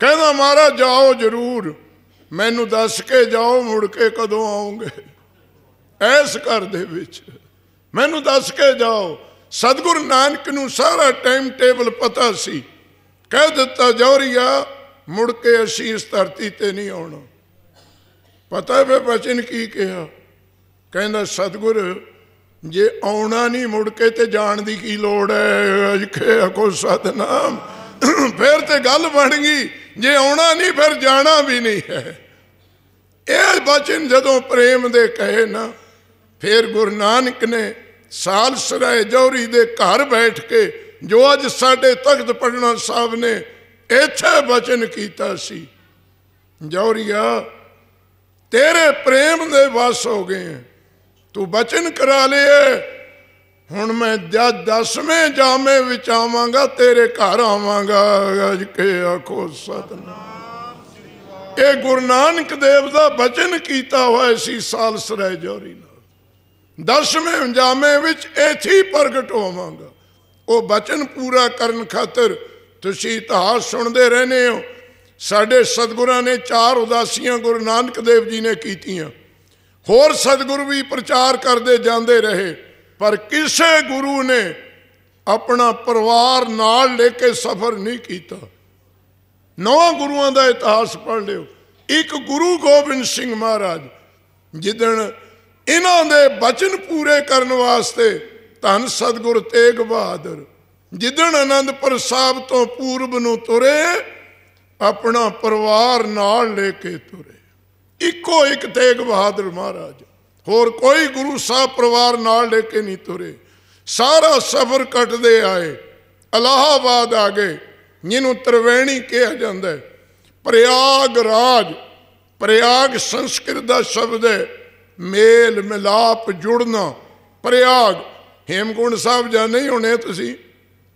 Speaker 1: ਕਹਿੰਦਾ ਮਾਰਾ ਜਾਓ ਜ਼ਰੂਰ ਮੈਨੂੰ ਦੱਸ ਕੇ ਜਾਓ ਮੁੜ ਕੇ ਕਦੋਂ ਆਉਂਗੇ ਐਸ ਘਰ ਦੇ ਵਿੱਚ ਮੈਨੂੰ ਦੱਸ ਕੇ ਜਾਓ ਸਤਗੁਰ ਨਾਨਕ ਨੂੰ ਸਾਰਾ ਟਾਈਮ ਟੇਬਲ ਪਤਾ ਸੀ ਕਹਿ ਦਿੱਤਾ ਜੋਰੀਆ ਮੁੜ ਕੇ ਅਸੀਂ ਇਸ ਧਰਤੀ ਤੇ ਨਹੀਂ ਆਉਣਾ ਪਤਾ ਹੈ ਬਚਨ ਕੀ ਕਿਹਾ ਕਹਿੰਦਾ ਸਤਗੁਰ ਜੇ ਆਉਣਾ ਨਹੀਂ ਮੁੜ ਕੇ ਤੇ ਜਾਣ ਦੀ ਕੀ ਲੋੜ ਹੈ ਅਜਖੇ ਕੋ ਸਤਨਾਮ ਫਿਰ ਤੇ ਗੱਲ ਬਣ ਗਈ ਜੇ ਆਉਣਾ ਨਹੀਂ ਫਿਰ ਜਾਣਾ ਵੀ ਨਹੀਂ ਹੈ ਇਹ ਬਚਨ ਜਦੋਂ ਪ੍ਰੇਮ ਦੇ ਕਹੇ ਨਾ ਫਿਰ ਗੁਰੂ ਨਾਨਕ ਨੇ ਸਾਲ ਸਰਾਇ ਜੌਰੀ ਦੇ ਘਰ ਬੈਠ ਕੇ ਜੋ ਅੱਜ ਸਾਡੇ ਤਖਤ ਪੜਨਾ ਸਾਹਿਬ ਨੇ ਇੱਥੇ ਬਚਨ ਕੀਤਾ ਸੀ ਜੌਰੀਆ ਤੇਰੇ ਪ੍ਰੇਮ ਦੇ ਵਸ ਹੋ ਗਏ ਤੂੰ ਬਚਨ ਕਰਾ ਲਿਆ ਹੁਣ ਮੈਂ ਜਦ ਦਸਵੇਂ ਜਾਮੇ ਵਿੱਚ ਆਵਾਂਗਾ ਤੇਰੇ ਘਰ ਆਵਾਂਗਾ ਅਜ ਕੇ ਆਖੋ ਸਤਨਾਮ ਇਹ ਗੁਰੂ ਨਾਨਕ ਦੇਵ ਦਾ ਬਚਨ ਕੀਤਾ ਹੋਇਆ ਸੀ ਸਾਲ ਸਰਾਏ ਜੋਰੀ ਨਾਲ ਦਸਵੇਂ ਜਾਮੇ ਵਿੱਚ ਇਥੀ ਪ੍ਰਗਟ ਹੋਵਾਂਗਾ ਉਹ ਬਚਨ ਪੂਰਾ ਕਰਨ ਖਾਤਰ ਤੁਸੀਂ ਇਤਿਹਾਸ ਸੁਣਦੇ ਰਹਿੰਦੇ ਹੋ ਸਾਡੇ ਸਤਿਗੁਰਾਂ ਨੇ ਚਾਰ ਉਦਾਸੀਆਂ ਗੁਰੂ ਨਾਨਕ ਦੇਵ ਜੀ ਨੇ ਕੀਤੀਆਂ ਹੋਰ ਸਤਿਗੁਰੂ ਵੀ ਪ੍ਰਚਾਰ ਕਰਦੇ ਜਾਂਦੇ ਰਹੇ ਪਰ ਕਿਸੇ ਗੁਰੂ ਨੇ ਆਪਣਾ ਪਰਿਵਾਰ ਨਾਲ ਲੈ ਕੇ ਸਫ਼ਰ ਨਹੀਂ ਕੀਤਾ ਨੌ ਗੁਰੂਆਂ ਦਾ ਇਤਿਹਾਸ ਪੜ੍ਹ ਲਿਓ ਇੱਕ ਗੁਰੂ ਗੋਬਿੰਦ ਸਿੰਘ ਮਹਾਰਾਜ ਜਿਦਣ ਇਹਨਾਂ ਦੇ ਬਚਨ ਪੂਰੇ ਕਰਨ ਵਾਸਤੇ ਧੰਨ ਸਤਗੁਰ ਤੇਗ ਬਹਾਦਰ ਜਿੱਦਣ ਅਨੰਦਪੁਰ ਸਾਹਿਬ ਤੋਂ ਪੂਰਬ ਨੂੰ ਤੁਰੇ ਆਪਣਾ ਪਰਿਵਾਰ ਨਾਲ ਲੈ ਕੇ ਤੁਰੇ ਇੱਕੋ ਇੱਕ ਤੇਗ ਬਹਾਦਰ ਮਹਾਰਾਜ ਹੋਰ ਕੋਈ ਗੁਰੂ ਸਾਹਿਬ ਪਰਿਵਾਰ ਨਾਲ ਲੈ ਕੇ ਨਹੀਂ ਤੁਰੇ ਸਾਰਾ ਸਫ਼ਰ ਕੱਟਦੇ ਆਏ ਅਲਾਹਾਬਾਦ ਆ ਗਏ ਜਿਹਨੂੰ ਤਰਵੇਣੀ ਕਿਹਾ ਜਾਂਦਾ ਹੈ ਪ੍ਰਯਾਗ ਰਾਜ ਪ੍ਰਯਾਗ ਸੰਸਕ੍ਰਿਤ ਦਾ ਸ਼ਬਦ ਹੈ ਮੇਲ ਮਿਲਾਪ ਜੁੜਨਾ ਪ੍ਰਯਾਗ ਹੇਮਕੁੰਡ ਸਾਹਿਬ ਨਹੀਂ ਹੋਣੇ ਤੁਸੀਂ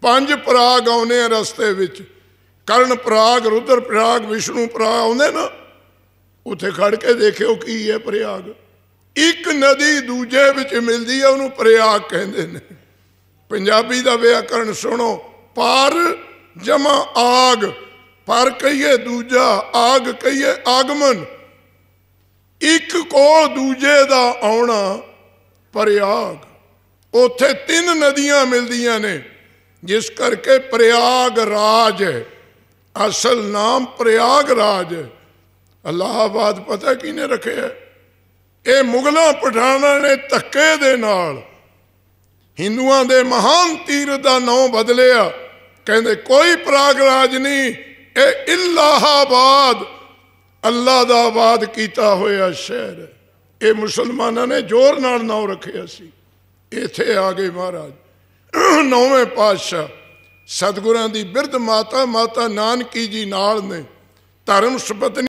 Speaker 1: ਪੰਜ ਪ੍ਰਾਗ ਆਉਨੇ ਰਸਤੇ ਵਿੱਚ ਕਰਨ ਪ੍ਰਾਗ ਰੁਦਰ ਪ੍ਰਾਗ ਵਿਸ਼ਨੂੰ ਪ੍ਰਾਗ ਆਉਂਦੇ ਨਾ ਉੱਥੇ ਖੜ ਕੇ ਦੇਖਿਓ ਕੀ ਹੈ ਪ੍ਰਯਾਗ ਇੱਕ ਨਦੀ ਦੂਜੇ ਵਿੱਚ ਮਿਲਦੀ ਹੈ ਉਹਨੂੰ ਪ੍ਰਯਾਗ ਕਹਿੰਦੇ ਨੇ ਪੰਜਾਬੀ ਦਾ ਵਿਆਕਰਣ ਸੁਣੋ ਪਾਰ ਜਮਾ ਆਗ ਪਰ ਕਹੀਏ ਦੂਜਾ ਆਗ ਕਹੀਏ ਆਗਮਨ ਇੱਕ ਕੋ ਦੂਜੇ ਦਾ ਆਉਣਾ ਪ੍ਰਯਾਗ ਉੱਥੇ ਤਿੰਨ ਨਦੀਆਂ ਮਿਲਦੀਆਂ ਨੇ ਜਿਸ ਕਰਕੇ ਪ੍ਰਯਾਗ ਰਾਜ ਹੈ ਅਸਲ ਨਾਮ ਪ੍ਰਯਾਗ ਰਾਜ ਹੈ ਅਲਾਹਾਬਾਦ ਪਤਾ ਕਿਨੇ ਰੱਖਿਆ ਇਹ ਮੁਗਲਾਂ ਪਠਾਨਾਂ ਨੇ ਧੱਕੇ ਦੇ ਨਾਲ ਹਿੰਦੂਆਂ ਦੇ ਮਹਾਨ ਤੀਰ ਦਾ ਨਾਮ ਬਦਲਿਆ ਕਹਿੰਦੇ ਕੋਈ ਪ੍ਰਾਗਰਾਜ ਨਹੀਂ ਇਹ ਇਲਾਹਾਬਾਦ ਅੱਲਾ ਦਾ ਆਬਾਦ ਕੀਤਾ ਹੋਇਆ ਸ਼ਹਿਰ ਇਹ ਮੁਸਲਮਾਨਾਂ ਨੇ ਜ਼ੋਰ ਨਾਲ ਨਾਮ ਰੱਖਿਆ ਸੀ ਇੱਥੇ ਆ ਗਏ ਮਹਾਰਾਜ ਨੌਵੇਂ ਪਾਤਸ਼ਾਹ ਸਤਗੁਰਾਂ ਦੀ ਬਿਰਧ ਮਾਤਾ ਮਾਤਾ ਨਾਨਕੀ ਜੀ ਨਾਲ ਨੇ ਧਰਮ ਸੁਪਤਨੀ